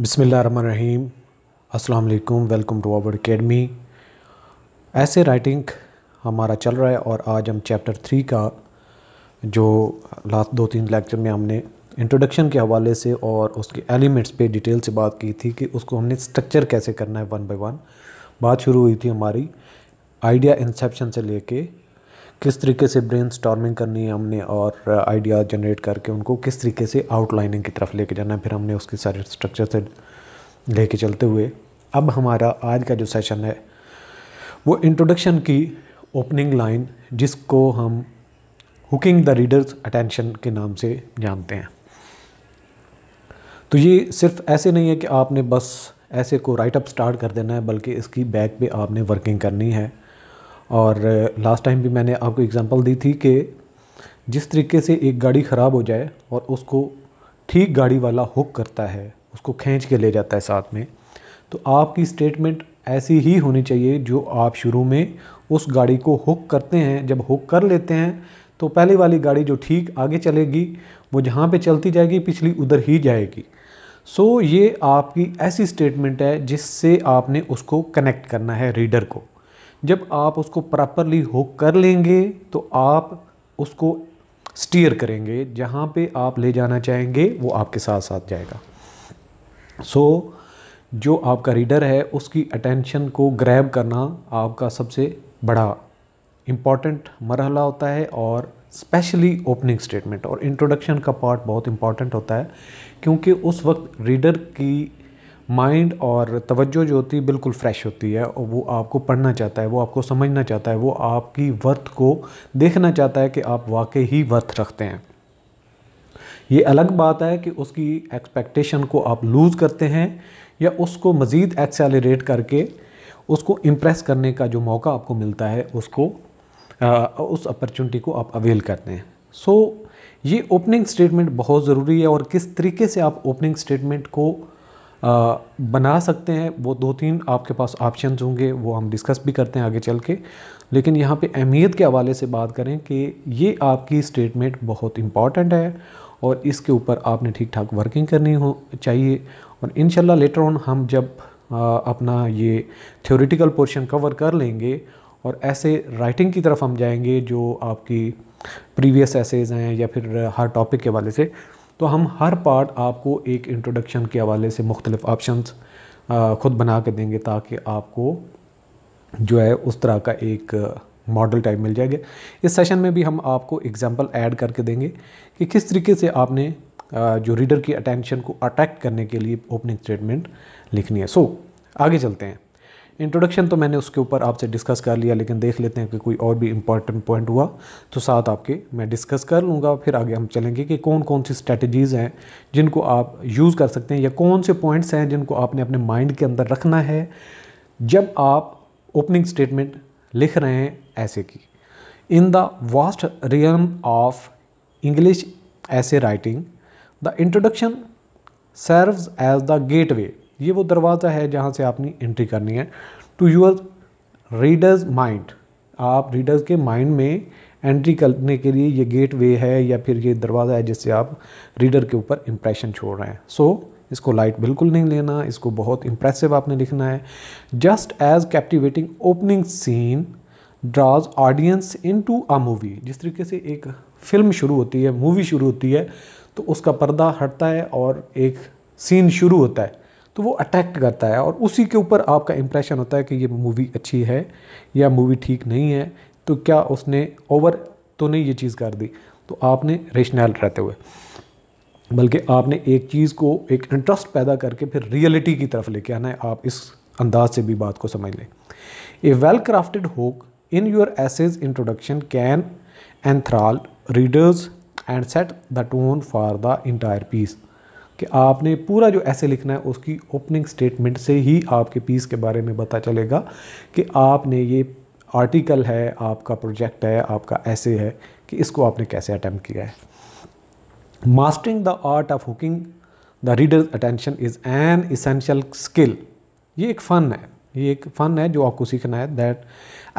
बिसमीम अस्सलाम वालेकुम welcome to our academy essay writing हमारा चल रहा है और आज हम चैप्टर थ्री का जो लास्ट दो तीन लेक्चर में हमने इंट्रोडक्शन के हवाले से और उसके एलिमेंट्स पे डिटेल से बात की थी कि उसको हमने स्ट्रक्चर कैसे करना है वन बाय वन बात शुरू हुई थी हमारी आइडिया इंसेप्शन से लेके किस तरीके से ब्रेन करनी है हमने और आइडिया uh, जनरेट करके उनको किस तरीके से आउटलाइनिंग की तरफ लेके जाना है फिर हमने उसके सारे स्ट्रक्चर से लेके चलते हुए अब हमारा आज का जो सेशन है वो इंट्रोडक्शन की ओपनिंग लाइन जिसको हम हुकिंग द रीडर्स अटेंशन के नाम से जानते हैं तो ये सिर्फ ऐसे नहीं है कि आपने बस ऐसे को राइट अप स्टार्ट कर देना है बल्कि इसकी बैक पे आपने वर्किंग करनी है और लास्ट टाइम भी मैंने आपको एग्ज़ाम्पल दी थी कि जिस तरीके से एक गाड़ी ख़राब हो जाए और उसको ठीक गाड़ी वाला हुक करता है उसको खींच के ले जाता है साथ में तो आपकी स्टेटमेंट ऐसी ही होनी चाहिए जो आप शुरू में उस गाड़ी को हुक करते हैं जब हुक कर लेते हैं तो पहली वाली गाड़ी जो ठीक आगे चलेगी वो जहाँ पे चलती जाएगी पिछली उधर ही जाएगी सो so, ये आपकी ऐसी स्टेटमेंट है जिससे आपने उसको कनेक्ट करना है रीडर को जब आप उसको प्रॉपरली हुक कर लेंगे तो आप उसको स्टीयर करेंगे जहाँ पे आप ले जाना चाहेंगे वो आपके साथ साथ जाएगा सो so, जो आपका रीडर है उसकी अटेंशन को ग्रैब करना आपका सबसे बड़ा इम्पॉर्टेंट मरहला होता है और स्पेशली ओपनिंग स्टेटमेंट और इंट्रोडक्शन का पार्ट बहुत इम्पॉर्टेंट होता है क्योंकि उस वक्त रीडर की माइंड और तवज्जो जो होती है बिल्कुल फ्रेश होती है और वो आपको पढ़ना चाहता है वो आपको समझना चाहता है वो आपकी वर्थ को देखना चाहता है कि आप वाकई ही वर्थ रखते हैं ये अलग बात है कि उसकी एक्सपेक्टेशन को आप लूज़ करते हैं या उसको मज़ीद एक्सेलरेट करके उसको इम्प्रेस करने का जो मौका आपको मिलता है उसको आ, उस अपॉर्चुनिटी को आप अवेल करते हैं सो so, ये ओपनिंग स्टेटमेंट बहुत ज़रूरी है और किस तरीके से आप ओपनिंग स्टेटमेंट को बना सकते हैं वो दो तीन आपके पास ऑप्शन होंगे वो हम डिस्कस भी करते हैं आगे चल के लेकिन यहाँ पे अहमियत के हवाले से बात करें कि ये आपकी स्टेटमेंट बहुत इम्पॉर्टेंट है और इसके ऊपर आपने ठीक ठाक वर्किंग करनी हो चाहिए और इन लेटर ऑन हम जब आ, अपना ये थ्योरिटिकल पोर्शन कवर कर लेंगे और ऐसे राइटिंग की तरफ हम जाएंगे जो आपकी प्रीवियस एसेज हैं या फिर हर टॉपिक के वाले से तो हम हर पार्ट आपको एक इंट्रोडक्शन के हवाले से मुख्तलिफ़ ऑप्शन ख़ुद बना के देंगे ताकि आपको जो है उस तरह का एक मॉडल टाइप मिल जाएगा इस सेशन में भी हम आपको एग्जांपल ऐड करके देंगे कि किस तरीके से आपने जो रीडर की अटेंशन को अट्रैक्ट करने के लिए ओपनिंग स्टेटमेंट लिखनी है सो so, आगे चलते हैं इंट्रोडक्शन तो मैंने उसके ऊपर आपसे डिस्कस कर लिया लेकिन देख लेते हैं कि कोई और भी इंपॉर्टेंट पॉइंट हुआ तो साथ आपके मैं डिस्कस कर लूँगा फिर आगे हम चलेंगे कि कौन कौन सी स्ट्रैटेजीज़ हैं जिनको आप यूज़ कर सकते हैं या कौन से पॉइंट्स हैं जिनको आपने अपने माइंड के अंदर रखना है जब आप ओपनिंग स्टेटमेंट लिख रहे हैं ऐसे की in the vast realm of English essay writing the introduction as the gateway ये वो दरवाज़ा है जहाँ से आपने एंट्री करनी है टू यूर रीडर्स माइंड आप रीडर्स के माइंड में एंट्री करने के लिए ये गेट वे है या फिर ये दरवाज़ा है जिससे आप रीडर के ऊपर इम्प्रेशन छोड़ रहे हैं सो so, इसको लाइट बिल्कुल नहीं लेना इसको बहुत इम्प्रेसिव आपने लिखना है just as captivating opening scene draws audience into a movie जिस तरीके से एक फिल्म शुरू होती है मूवी शुरू होती है तो उसका पर्दा हटता है और एक सीन शुरू होता है तो वो अट्रैक्ट करता है और उसी के ऊपर आपका इम्प्रेशन होता है कि ये मूवी अच्छी है या मूवी ठीक नहीं है तो क्या उसने ओवर तो नहीं ये चीज़ कर दी तो आपने रेशनल रहते हुए बल्कि आपने एक चीज़ को एक इंटरेस्ट पैदा करके फिर रियलिटी की तरफ लेके आना है आप इस अंदाज से भी बात को समझ लें ए well crafted hook in your essay's introduction can enthrall readers and set the tone for the entire piece कि आपने पूरा जो ऐसे लिखना है उसकी ओपनिंग स्टेटमेंट से ही आपके पीस के बारे में पता चलेगा कि आपने ये आर्टिकल है आपका प्रोजेक्ट है आपका ऐसे है कि इसको आपने कैसे अटैम्प्ट किया है mastering the art of hooking the reader's attention is an essential skill ये एक फ़न है ये एक फ़न है जो आपको सीखना है that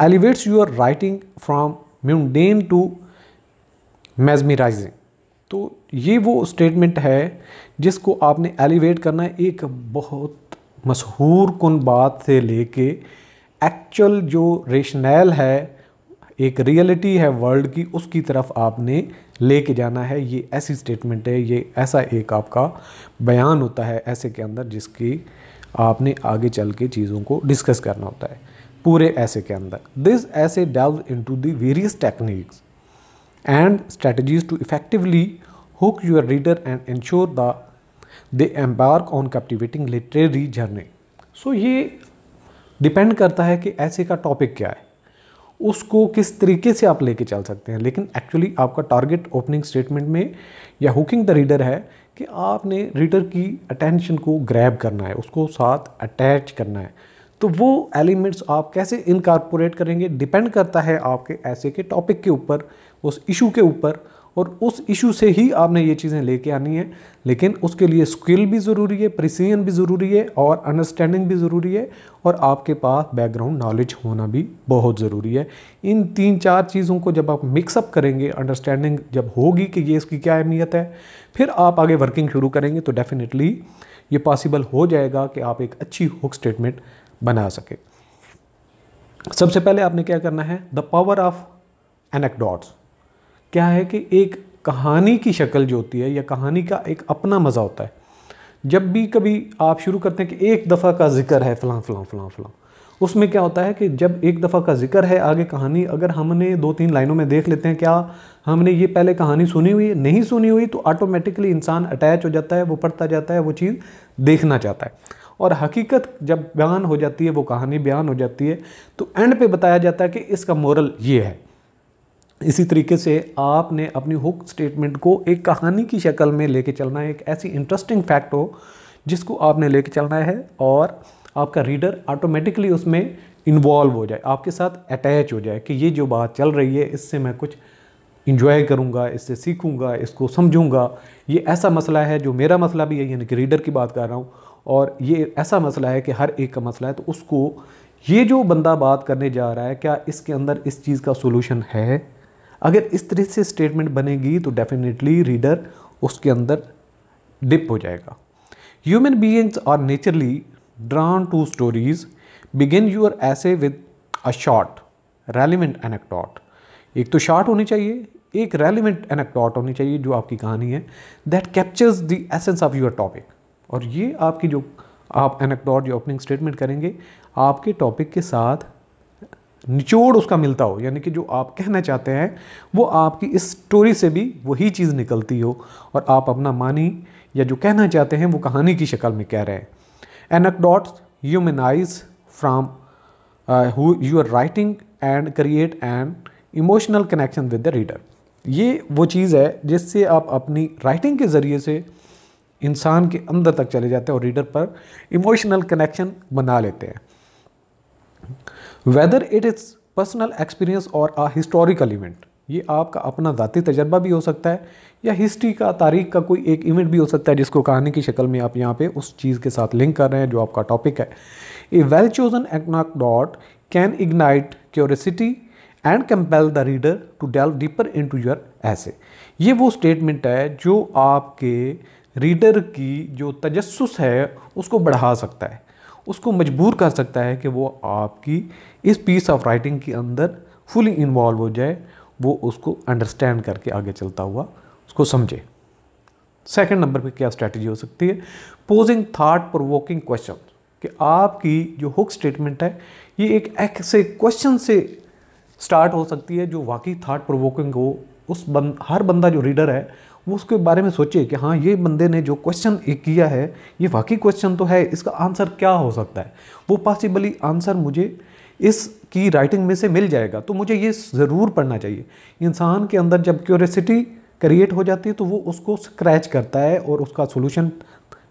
elevates your writing from mundane to mesmerizing तो ये वो स्टेटमेंट है जिसको आपने एलिवेट करना है एक बहुत मशहूर कन बात से लेके एक्चुअल जो रेशनैल है एक रियलिटी है वर्ल्ड की उसकी तरफ आपने लेके जाना है ये ऐसी स्टेटमेंट है ये ऐसा एक आपका बयान होता है ऐसे के अंदर जिसकी आपने आगे चल के चीज़ों को डिस्कस करना होता है पूरे ऐसे के अंदर this essay delve into the various techniques and strategies to effectively hook your reader and ensure the they embark on captivating literary journey. So ये डिपेंड करता है कि ऐसे का टॉपिक क्या है उसको किस तरीके से आप लेके चल सकते हैं लेकिन एक्चुअली आपका टारगेट ओपनिंग स्टेटमेंट में या हुकिंग द रीडर है कि आपने रीडर की अटेंशन को ग्रैब करना है उसको साथ अटैच करना है तो वो एलिमेंट्स आप कैसे इनकारपोरेट करेंगे डिपेंड करता है आपके ऐसे के टॉपिक के ऊपर उस इशू के ऊपर और उस इशू से ही आपने ये चीज़ें लेके आनी है लेकिन उसके लिए स्किल भी ज़रूरी है प्रिसीजन भी ज़रूरी है और अंडरस्टैंडिंग भी ज़रूरी है और आपके पास बैकग्राउंड नॉलेज होना भी बहुत ज़रूरी है इन तीन चार चीज़ों को जब आप मिक्सअप करेंगे अंडरस्टैंडिंग जब होगी कि ये इसकी क्या अहमियत है फिर आप आगे वर्किंग शुरू करेंगे तो डेफ़िनेटली ये पॉसिबल हो जाएगा कि आप एक अच्छी हुक स्टेटमेंट बना सकें सबसे पहले आपने क्या करना है द पावर ऑफ एनेकडॉट्स क्या है कि एक कहानी की शक्ल जो होती है या कहानी का एक अपना मज़ा होता है जब भी कभी आप शुरू करते हैं कि एक दफ़ा का जिक्र है फ़लाँ फ़लाँ फ़लाँ फ़लाँ उसमें क्या होता है कि जब एक दफ़ा का जिक्र है आगे कहानी अगर हमने दो तीन लाइनों में देख लेते हैं क्या हमने ये पहले कहानी सुनी हुई है नहीं सुनी हुई तो ऑटोमेटिकली इंसान अटैच हो जाता है वो पढ़ता जाता है वो चीज़ देखना चाहता है और हकीकत जब बयान हो जाती है वो कहानी बयान हो जाती है तो एंड पे बताया जाता है कि इसका मोरल ये है इसी तरीके से आपने अपनी हुक स्टेटमेंट को एक कहानी की शक्ल में लेके चलना है एक ऐसी इंटरेस्टिंग फैक्ट हो जिसको आपने लेके चलना है और आपका रीडर ऑटोमेटिकली उसमें इन्वॉल्व हो जाए आपके साथ अटैच हो जाए कि ये जो बात चल रही है इससे मैं कुछ इन्जॉय करूँगा इससे सीखूँगा इसको समझूँगा ये ऐसा मसला है जो मेरा मसला भी है यानी कि रीडर की बात कर रहा हूँ और ये ऐसा मसला है कि हर एक का मसला है तो उसको ये जो बंदा बात करने जा रहा है क्या इसके अंदर इस चीज़ का सोल्यूशन है अगर इस तरह से स्टेटमेंट बनेगी तो डेफिनेटली रीडर उसके अंदर डिप हो जाएगा human beings are naturally drawn to stories begin your essay with a short relevant anecdote एक तो शॉर्ट होनी चाहिए एक रेलिवेंट एनेक्टॉट होनी चाहिए जो आपकी कहानी है that captures the essence of your topic और ये आपकी जो आप एनेक्टॉट जो ओपनिंग स्टेटमेंट करेंगे आपके टॉपिक के साथ निचोड़ उसका मिलता हो यानी कि जो आप कहना चाहते हैं वो आपकी इस स्टोरी से भी वही चीज़ निकलती हो और आप अपना मानी या जो कहना चाहते हैं वो कहानी की शक्ल में कह रहे हैं anecdote humanize from your writing and create an emotional connection with the reader ये वो चीज़ है जिससे आप अपनी राइटिंग के ज़रिए से इंसान के अंदर तक चले जाते हैं और रीडर पर इमोशनल कनेक्शन बना लेते हैं whether it is personal experience और आ हिस्टोरिकल इवेंट ये आपका अपना ज़ाती तजर्बा भी हो सकता है या हिस्ट्री का तारीख का कोई एक इवेंट भी हो सकता है जिसको कहानी की शक्ल में आप यहाँ पे उस चीज़ के साथ लिंक कर रहे हैं जो आपका टॉपिक है a well chosen anecdote can ignite curiosity and compel the reader to delve deeper into your essay ये वो स्टेटमेंट है जो आपके रीडर की जो तजस है उसको बढ़ा सकता है उसको मजबूर कर सकता है कि वो आपकी इस पीस ऑफ राइटिंग के अंदर फुली इन्वॉल्व हो जाए वो उसको अंडरस्टैंड करके आगे चलता हुआ उसको समझे सेकंड नंबर पे क्या स्ट्रैटेजी हो सकती है पोजिंग थाट प्रोवोकिंग क्वेश्चन कि आपकी जो हुक स्टेटमेंट है ये एक ऐसे क्वेश्चन से स्टार्ट हो सकती है जो वाकई थाट प्रोवोकिंग हो उस बंद हर बंदा जो रीडर है वो उसके बारे में सोचे कि हाँ ये बंदे ने जो क्वेश्चन किया है ये वाकई क्वेश्चन तो है इसका आंसर क्या हो सकता है वो पॉसिबली आंसर मुझे इस की राइटिंग में से मिल जाएगा तो मुझे ये ज़रूर पढ़ना चाहिए इंसान के अंदर जब क्यूरसिटी क्रिएट हो जाती है तो वो उसको स्क्रैच करता है और उसका सोल्यूशन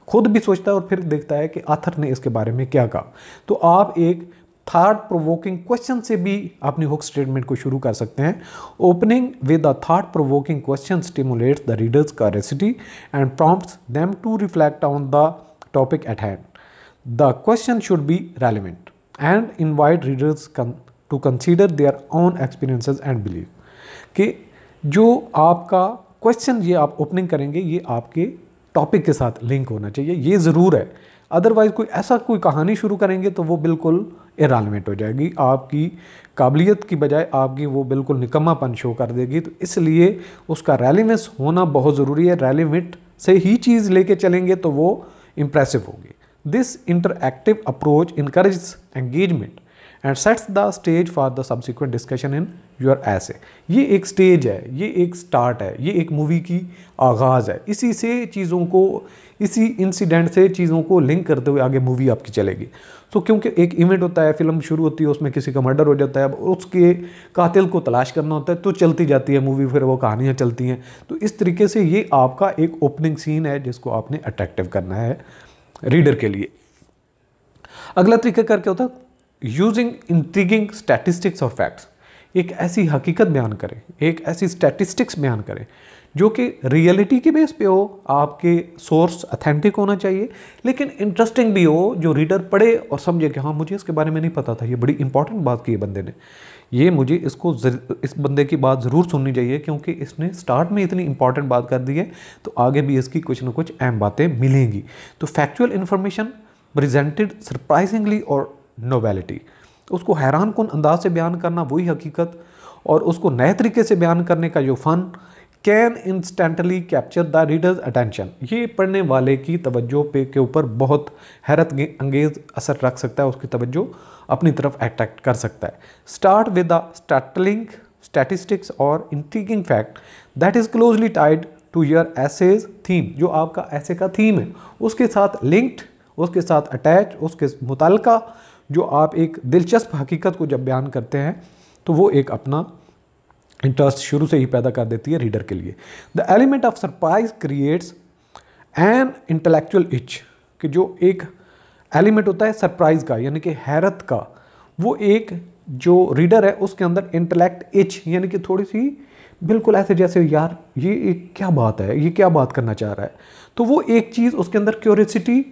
खुद भी सोचता है और फिर देखता है कि आथर ने इसके बारे में क्या कहा तो आप एक थाट प्रोवोकिंग क्वेश्चन से भी अपनी हुक स्टेटमेंट को शुरू कर सकते हैं opening with a thought provoking question stimulates the reader's curiosity and prompt them to reflect on the topic at hand the question should be relevant and invite readers to consider their own experiences and believe कि जो आपका question ये आप opening करेंगे ये आपके topic के साथ लिंक होना चाहिए ये ज़रूर है अदरवाइज़ कोई ऐसा कोई कहानी शुरू करेंगे तो वो बिल्कुल इरालमेंट हो जाएगी आपकी काबिलियत की बजाय आपकी वो बिल्कुल निकम्मापन शो कर देगी तो इसलिए उसका रेलिवेंस होना बहुत ज़रूरी है रेलिवेंट से ही चीज़ लेके चलेंगे तो वो इम्प्रेसिव होगी this interactive approach increase engagement and sets the stage for the subsequent discussion in your essay ये एक स्टेज है ये एक स्टार्ट है ये एक मूवी की आगाज़ है इसी से चीज़ों को इसी इंसिडेंट से चीज़ों को लिंक करते हुए आगे मूवी आपकी चलेगी तो क्योंकि एक इवेंट होता है फिल्म शुरू होती है उसमें किसी का मर्डर हो जाता है अब उसके कातिल को तलाश करना होता है तो चलती जाती है मूवी फिर वो कहानियाँ चलती हैं तो इस तरीके से ये आपका एक ओपनिंग सीन है जिसको आपने अट्रैक्टिव करना है रीडर के लिए अगला तरीका करके होता है यूजिंग इंट्रीगिंग स्टैटिस्टिक्स और फैक्ट्स एक ऐसी हकीकत बयान करें एक ऐसी स्टैटिस्टिक्स बयान करें जो कि रियलिटी के बेस पे हो आपके सोर्स अथेंटिक होना चाहिए लेकिन इंटरेस्टिंग भी हो जो रीडर पढ़े और समझे कि हाँ मुझे इसके बारे में नहीं पता था ये बड़ी इंपॉर्टेंट बात की है बंदे ने ये मुझे इसको इस बंदे की बात ज़रूर सुननी चाहिए क्योंकि इसने स्टार्ट में इतनी इंपॉर्टेंट बात कर दी है तो आगे भी इसकी कुछ ना कुछ अहम बातें मिलेंगी तो फैक्चुअल इन्फॉर्मेशन प्रजेंटेड सरप्राइजिंगली और नोवेलिटी उसको हैरान कन अंदाज से बयान करना वही हकीकत और उसको नए तरीके से बयान करने का जो फ़न can instantly capture the reader's attention ये पढ़ने वाले की तवज्जो पे के ऊपर बहुत हैरत अंगेज असर रख सकता है उसकी तवज्जो अपनी तरफ अट्रैक्ट कर सकता है start with the startling statistics और intriguing fact that is closely tied to your essay's theme जो आपका ऐसे का थीम है उसके साथ लिंक्ड उसके साथ अटैच उसके मुतलका जो आप एक दिलचस्प हकीकत को जब बयान करते हैं तो वो एक अपना इंटरेस्ट शुरू से ही पैदा कर देती है रीडर के लिए the element of surprise creates an intellectual itch कि जो एक एलिमेंट होता है सरप्राइज का यानी कि हैरत का वो एक जो रीडर है उसके अंदर इंटेलेक्ट इच यानी कि थोड़ी सी बिल्कुल ऐसे जैसे यार ये एक क्या बात है ये क्या बात करना चाह रहा है तो वो एक चीज़ उसके अंदर क्यूरसिटी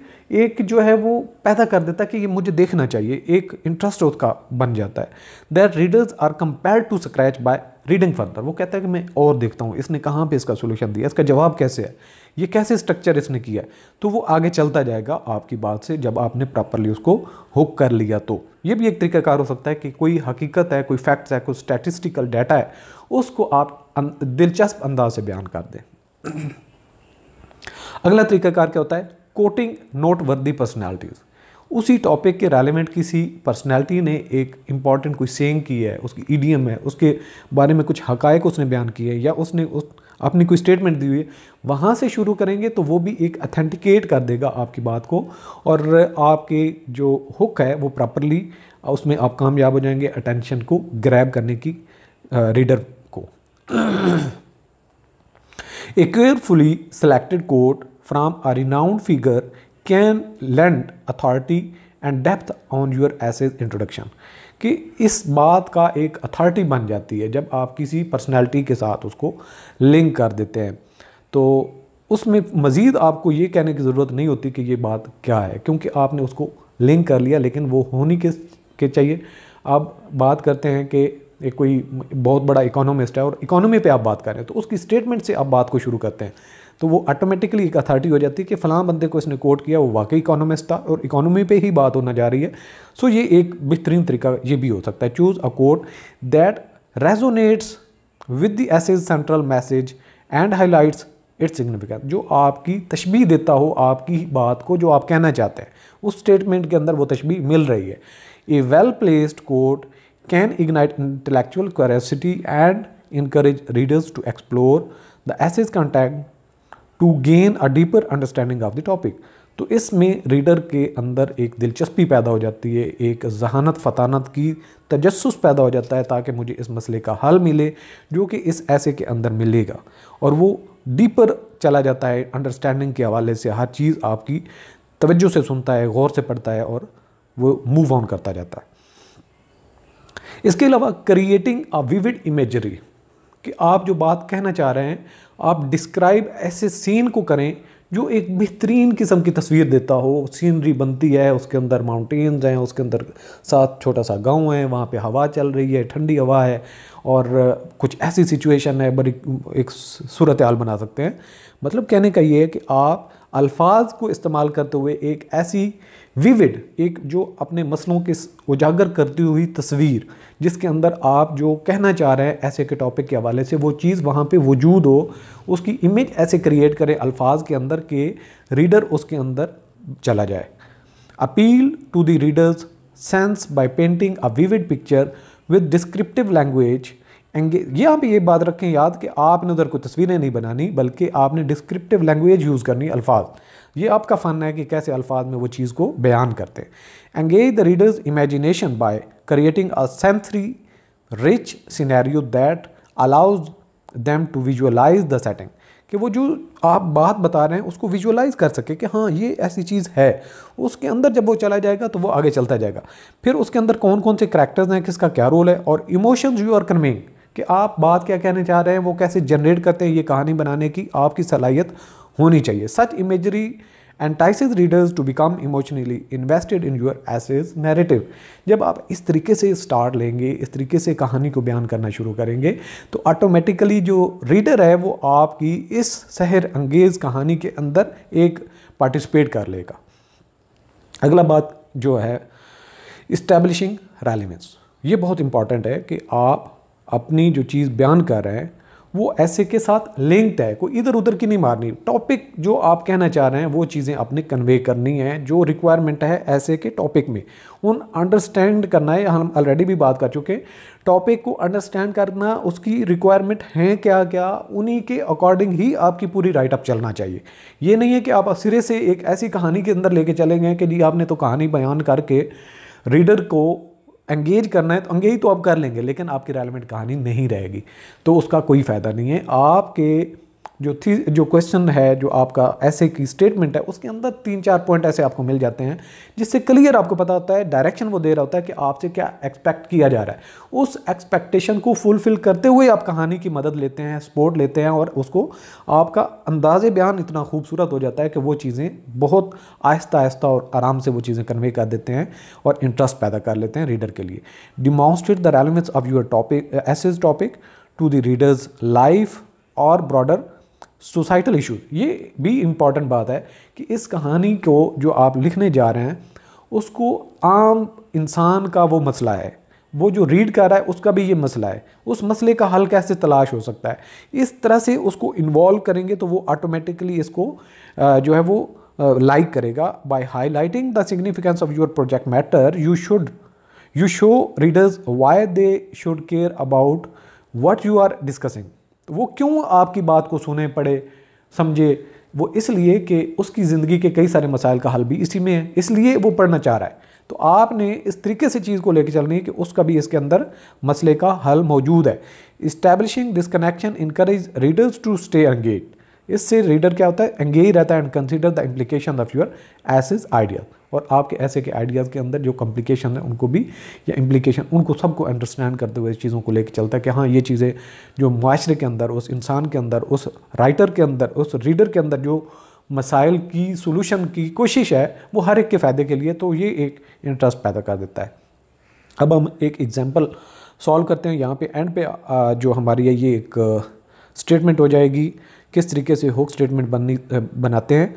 एक जो है वो पैदा कर देता है कि ये मुझे देखना चाहिए एक इंटरेस्ट उसका बन जाता है their readers are compare to scratch by reading further वो कहता है कि मैं और देखता हूँ इसने कहाँ पे इसका सोल्यूशन दिया इसका जवाब कैसे है ये कैसे स्ट्रक्चर इसने किया है तो वो आगे चलता जाएगा आपकी बात से जब आपने प्रॉपरली उसको हुक कर लिया तो ये भी एक तरीकाकार हो सकता है कि कोई हकीकत है कोई फैक्ट्स है कोई स्टैटिस्टिकल डाटा है उसको आप अं, दिलचस्प अंदाज से बयान कर दें अगला तरीकाकार क्या होता है कोटिंग नोट वर्दी पर्सनैलिटीज़ उसी टॉपिक के रेलिवेंट किसी पर्सनैलिटी ने एक इम्पॉर्टेंट कोई सेंग की है उसकी ईडीएम है उसके बारे में कुछ हकायक उसने बयान किए है या उसने उस अपनी कोई स्टेटमेंट दी हुई है वहाँ से शुरू करेंगे तो वो भी एक अथेंटिकेट कर देगा आपकी बात को और आपके जो हुक है वो प्रॉपरली उसमें आप कामयाब हो जाएंगे अटेंशन को ग्रैब करने की रीडर को एक carefully selected quote from a renowned figure can lend authority and depth on your essays introduction कि इस बात का एक अथॉरिटी बन जाती है जब आप किसी पर्सनैलिटी के साथ उसको लिंक कर देते हैं तो उसमें मज़ीद आपको ये कहने की ज़रूरत नहीं होती कि ये बात क्या है क्योंकि आपने उसको लिंक कर लिया लेकिन वो होनी के, के चाहिए अब बात करते हैं कि एक कोई बहुत बड़ा इकोनॉमिस्ट है और इकोनॉमी पे आप बात करें तो उसकी स्टेटमेंट से आप बात को शुरू करते हैं तो वो ऑटोमेटिकली एक अथॉरिटी हो जाती है कि फ़लां बंदे को इसने कोट किया वो वाकई इकोनॉमिस्ट था और इकोनॉमी पे ही बात होना जा रही है सो ये एक बेहतरीन तरीका ये भी हो सकता है choose a quote that resonates with the essay's central message and highlights its significant जो आपकी तशबी देता हो आपकी बात को जो आप कहना चाहते हैं उस स्टेटमेंट के अंदर वो तशबी मिल रही है a well placed quote can ignite intellectual curiosity and encourage readers to explore the essay's content to gain a deeper understanding of the topic तो इसमें रीडर के अंदर एक दिलचस्पी पैदा हो जाती है एक जहानत फतानत की तजस्स पैदा हो जाता है ताकि मुझे इस मसले का हल मिले जो कि इस ऐसे के अंदर मिलेगा और वो डीपर चला जाता है अंडरस्टैंडिंग के हवाले से हर चीज़ आपकी तवज्जो से सुनता है गौर से पढ़ता है और वो मूव ऑन करता जाता है इसके अलावा क्रिएटिंग अ विविड इमेजरी कि आप जो बात कहना चाह रहे हैं आप डिस्क्राइब ऐसे सीन को करें जो एक बेहतरीन किस्म की तस्वीर देता हो सीनरी बनती है उसके अंदर माउंटेन्स हैं उसके अंदर साथ छोटा सा गांव है वहाँ पे हवा चल रही है ठंडी हवा है और कुछ ऐसी सिचुएशन है बड़ी एक सूरत हाल बना सकते हैं मतलब कहने का ये है कि आप अल्फाज को इस्तेमाल करते हुए एक ऐसी विविड एक जो अपने मसलों के उजागर करती हुई तस्वीर जिसके अंदर आप जो कहना चाह रहे हैं ऐसे के टॉपिक के हवाले से वो चीज़ वहाँ पे वजूद हो उसकी इमेज ऐसे क्रिएट करें अल्फाज के अंदर के रीडर उसके अंदर चला जाए appeal to the readers senses by painting a vivid picture with descriptive language engage ये आप ये बात रखें याद कि आपने उधर कोई तस्वीरें नहीं बनानी बल्कि आपने डिस्क्रिप्टिव लैंग्वेज यूज़ करनी अल्फाज ये आपका फ़न है कि कैसे अल्फाज में वो चीज़ को बयान करते हैं engage the reader's imagination by creating a sensory rich scenario that allows them to visualize the setting कि वो जो आप बात बता रहे हैं उसको विजुअलाइज़ कर सके कि हाँ ये ऐसी चीज़ है उसके अंदर जब वो चला जाएगा तो वो आगे चलता जाएगा फिर उसके अंदर कौन कौन से करैक्टर्स हैं किसका क्या रोल है और इमोशंस यू आर कन्विंग कि आप बात क्या कहने चाह रहे हैं वो कैसे जनरेट करते हैं ये कहानी बनाने की आपकी सलाहियत होनी चाहिए such imagery entices readers to become emotionally invested in your essay's narrative जब आप इस तरीके से स्टार्ट लेंगे इस तरीके से कहानी को बयान करना शुरू करेंगे तो ऑटोमेटिकली जो रीडर है वो आपकी इस सहर अंगेज़ कहानी के अंदर एक पार्टिसिपेट कर लेगा अगला बात जो है इस्टेब्लिशिंग रेलिवेंस ये बहुत इंपॉर्टेंट है कि आप अपनी जो चीज़ बयान कर रहे हैं वो ऐसे के साथ लिंक्ड है कोई इधर उधर की नहीं मारनी टॉपिक जो आप कहना चाह रहे हैं वो चीज़ें आपने कन्वे करनी है जो रिक्वायरमेंट है ऐसे के टॉपिक में उन अंडरस्टैंड करना है हम ऑलरेडी भी बात कर चुके टॉपिक को अंडरस्टैंड करना उसकी रिक्वायरमेंट हैं क्या क्या उन्हीं के अकॉर्डिंग ही आपकी पूरी राइटअप चलना चाहिए ये नहीं है कि आप सिरे से एक ऐसी कहानी के अंदर लेके चले गए कि जी आपने तो कहानी बयान करके रीडर को एंगेज करना है तो एंगेज तो आप कर लेंगे लेकिन आपकी रेलिवेंट कहानी नहीं रहेगी तो उसका कोई फ़ायदा नहीं है आपके जो थी जो क्वेश्चन है जो आपका ऐसे की स्टेटमेंट है उसके अंदर तीन चार पॉइंट ऐसे आपको मिल जाते हैं जिससे क्लियर आपको पता होता है डायरेक्शन वो दे रहा होता है कि आपसे क्या एक्सपेक्ट किया जा रहा है उस एक्सपेक्टेशन को फुलफिल करते हुए आप कहानी की मदद लेते हैं सपोर्ट लेते हैं और उसको आपका अंदाज बयान इतना खूबसूरत हो जाता है कि वो चीज़ें बहुत आहिस्ता आहिस्ता और आराम से वो चीज़ें कन्वे कर देते हैं और इंटरेस्ट पैदा कर लेते हैं रीडर के लिए demonstrate the relevance of your topic essay topic to the reader's life और ब्रॉडर सोसाइटल इशू ये भी इम्पॉर्टेंट बात है कि इस कहानी को जो आप लिखने जा रहे हैं उसको आम इंसान का वो मसला है वो जो रीड कर रहा है उसका भी ये मसला है उस मसले का हल कैसे तलाश हो सकता है इस तरह से उसको इन्वॉल्व करेंगे तो वो ऑटोमेटिकली इसको जो है वो लाइक करेगा by highlighting the significance of your project matter you should you show readers why they should care about what you are discussing तो वो क्यों आपकी बात को सुने पड़े समझे वो इसलिए कि उसकी ज़िंदगी के कई सारे मसाइल का हल भी इसी में है इसलिए वो पढ़ना चाह रहा है तो आपने इस तरीके से चीज़ को लेकर चलनी है कि उसका भी इसके अंदर मसले का हल मौजूद है establishing disconnection increase readers to stay engaged इससे रीडर क्या होता है एंगेज रहता है and consider the implication of your essay's idea और आपके ऐसे के आइडियाज़ के अंदर जो कॉम्प्लिकेशन है उनको भी या इम्प्लीकेशन उनको सबको अंडरस्टैंड करते हुए इस चीज़ों को लेकर चलता है कि हाँ ये चीज़ें जो माशरे के अंदर उस इंसान के अंदर उस राइटर के अंदर उस रीडर के अंदर जो मसाइल की सोलूशन की कोशिश है वो हर एक के फ़ायदे के लिए तो ये एक इंटरेस्ट पैदा कर देता है अब हम एक एग्ज़ाम्पल सॉल्व करते हैं यहाँ पे एंड पे जो हमारी है ये एक स्टेटमेंट हो जाएगी किस तरीके से होक स्टेटमेंट बननी बनाते हैं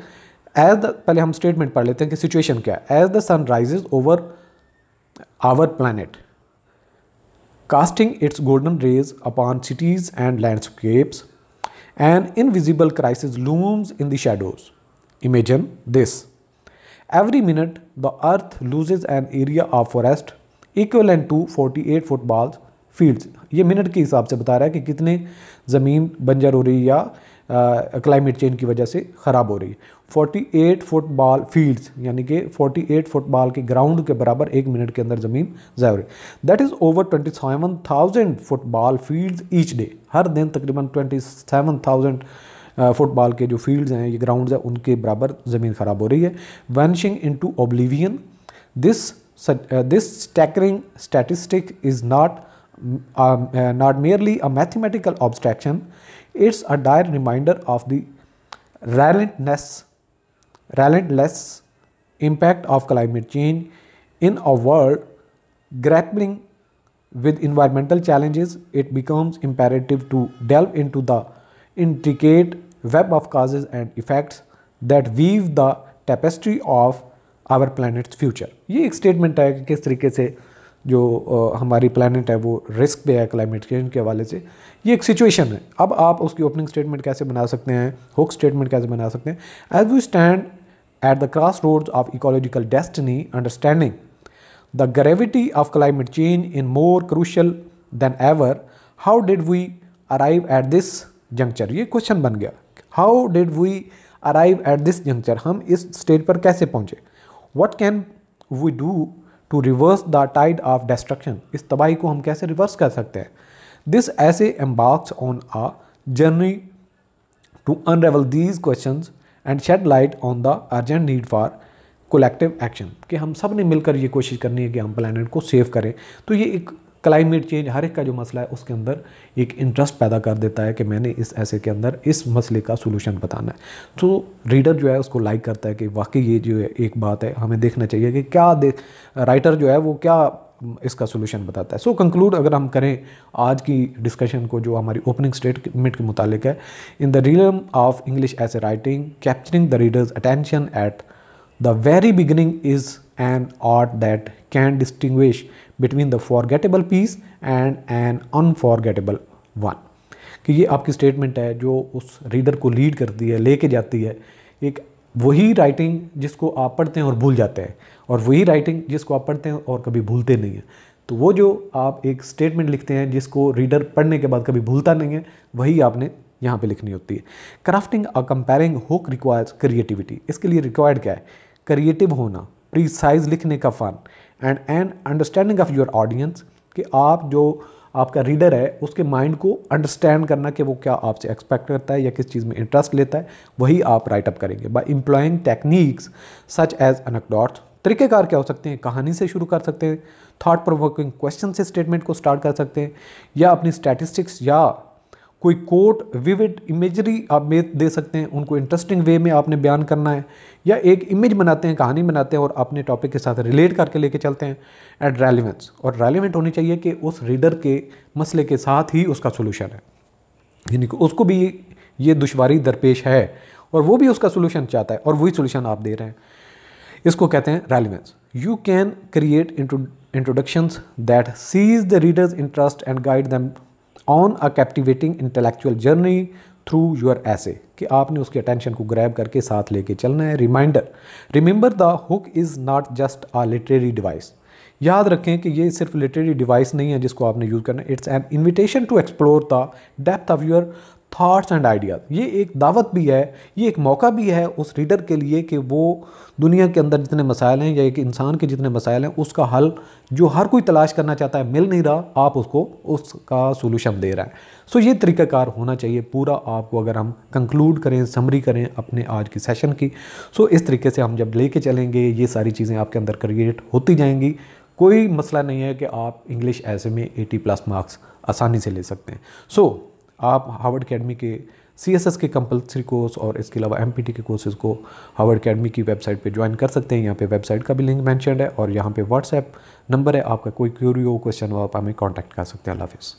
एज द पहले हम स्टेटमेंट पढ़ लेते हैं कि सिचुएशन क्या है as the sun rise over our planet casting its golden rays upon cities and landscapes and invisible crisis looms in the shadows imagine this every minute the earth loses an area of forest equal and to forty eight football field ये minute के हिसाब से बता रहा है कि कितने ज़मीन बंजर हो रही है या क्लाइमेट चेंज की वजह से ख़राब हो रही है 48 फुटबॉल फील्ड्स यानी कि 48 फुटबॉल के ग्राउंड के बराबर एक मिनट के अंदर ज़मीन ज़ाय हो रही that is over 27,000 football fields each day हर दिन तकरीबन 27,000 फुटबॉल के जो फील्ड्स हैं ये ग्राउंड्स हैं उनके बराबर ज़मीन ख़राब हो रही है vanishing into oblivion this this staggering statistic is not not merely a mathematical abstraction It's a dire reminder of the relentless, relentless impact of climate change in a world grappling with environmental challenges. It becomes imperative to delve into the intricate web of causes and effects that weave the tapestry of our planet's future. ये एक statement है किस तरीके से जो हमारी planet है वो रिस्क पे है क्लाइमेट चेंज के हवाले से ये एक सिचुएशन है अब आप उसकी ओपनिंग स्टेटमेंट कैसे बना सकते हैं हुक स्टेटमेंट कैसे बना सकते हैं as we stand at the crossroads of ecological destiny understanding the gravity of climate change in more crucial than ever how did we arrive at this juncture ये question बन गया how did we arrive at this juncture हम इस stage पर कैसे पहुँचे what can we do to reverse the tide of destruction इस तबाही को हम कैसे रिवर्स कर सकते हैं this essay embarks on a journey to unravel these question and shed light on the urgent need for collective action कि हम सब ने मिलकर ये कोशिश करनी है कि हम प्लानट को सेव करें तो ये एक क्लाइमेट चेंज हर एक का जो मसला है उसके अंदर एक इंटरेस्ट पैदा कर देता है कि मैंने इस ऐसे के अंदर इस मसले का सोल्यूशन बताना है तो रीडर जो है उसको लाइक करता है कि वाकई ये जो है एक बात है हमें देखना चाहिए कि क्या देख राइटर जो है वो क्या इसका सोल्यूशन बताता है सो so, कंक्लूड अगर हम करें आज की डिस्कशन को जो हमारी ओपनिंग स्टेटमेंट के मुतालिक है in the realm of English as a writing capturing the reader's attention at the very beginning is an art that can distinguish between the forgettable piece and an unforgettable one कि ये आपकी statement है जो उस reader को lead करती है लेके जाती है एक वही राइटिंग जिसको आप पढ़ते हैं और भूल जाते हैं और वही राइटिंग जिसको आप पढ़ते हैं और कभी भूलते नहीं हैं तो वो जो आप एक स्टेटमेंट लिखते हैं जिसको रीडर पढ़ने के बाद कभी भूलता नहीं है वही आपने यहाँ पे लिखनी होती है crafting a compelling hook requires creativity इसके लिए रिक्वायर्ड क्या है क्रिएटिव होना प्रीसाइज लिखने का फ़न and and understanding of your audience कि आप जो आपका रीडर है उसके माइंड को अंडरस्टैंड करना कि वो क्या आपसे एक्सपेक्ट करता है या किस चीज़ में इंटरेस्ट लेता है वही आप राइटअप करेंगे by employing techniques such as anecdote तरीक़ेकार क्या हो सकते हैं कहानी से शुरू कर सकते हैं थाट प्रोवोकिंग क्वेश्चन से स्टेटमेंट को स्टार्ट कर सकते हैं या अपनी स्टैटिस्टिक्स या कोई कोट विविड इमेजरी आप दे सकते हैं उनको इंटरेस्टिंग वे में आपने बयान करना है या एक इमेज बनाते हैं कहानी बनाते हैं और अपने टॉपिक के साथ रिलेट करके लेके चलते हैं एट रेलिवेंस और रेलिवेंट होनी चाहिए कि उस रीडर के मसले के साथ ही उसका सोल्यूशन है यानी कि उसको भी ये दुशारी दरपेश है और वो भी उसका सोल्यूशन चाहता है और वही सोल्यूशन आप दे रहे हैं इसको कहते हैं relevance you can create introductions that seize the reader's interest and guide them on a captivating intellectual journey through your essay कि आपने उसकी अटेंशन को ग्रैब करके साथ लेके चलना है reminder remember the hook is not just a literary device याद रखें कि ये सिर्फ लिटरेरी डिवाइस नहीं है जिसको आपने यूज़ करना it's an invitation to explore the depth of your thoughts and ideas ये एक दावत भी है ये एक मौका भी है उस रीडर के लिए कि वो दुनिया के अंदर जितने मसाइल हैं या एक इंसान के जितने मसाइल हैं उसका हल जो हर कोई तलाश करना चाहता है मिल नहीं रहा आप उसको उसका सोल्यूशन दे रहा है सो ये तरीक़ाकार होना चाहिए पूरा आपको अगर हम कंक्लूड करें समरी करें अपने आज के सेशन की सो इस तरीके से हम जब लेके चलेंगे ये सारी चीज़ें आपके अंदर क्रिएट होती जाएंगी कोई मसला नहीं है कि आप इंग्लिश ऐसे में 80 प्लस मार्क्स आसानी से ले सकते हैं सो so, आप हार्वर्ड अकेडमी के सी एस एस के कंपल्सरी कोर्स और इसके अलावा एम पी टी के कोर्सेज को हार्वर्ड अकेडमी की वेबसाइट पे ज्वाइन कर सकते हैं यहाँ पे वेबसाइट का भी लिंक मैंशन है और यहाँ पे व्हाट्सएप नंबर है आपका कोई क्यूरी हो क्वेश्चन हो आप हमें कॉन्टैक्ट कर सकते हैं अल्लाह हाफिज़